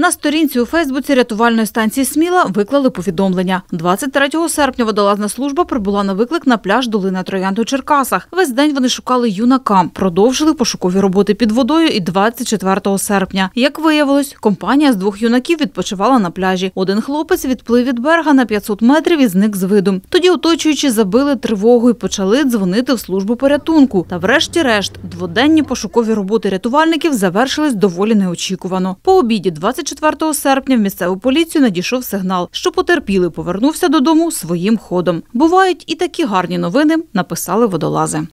На сторінці у Фейсбуці рятувальної станції Сміла виклали повідомлення. 23 серпня водолазна служба прибула на виклик на пляж Долина Троянд у Черкасах. Весь день вони шукали юнака, продовжили пошукові роботи під водою. І 24 серпня, як виявилось, компанія з двох юнаків відпочивала на пляжі. Один хлопець відплив від берега на 500 метрів і зник з виду. Тоді оточуючі забили тривогу і почали дзвонити в службу порятунку. Та, врешті-решт, дводенні пошукові роботи рятувальників завершились доволі неочікувано. По обіді 24 24 серпня в місцеву поліцію надійшов сигнал, що потерпілий повернувся додому своїм ходом. Бувають і такі гарні новини, написали водолази.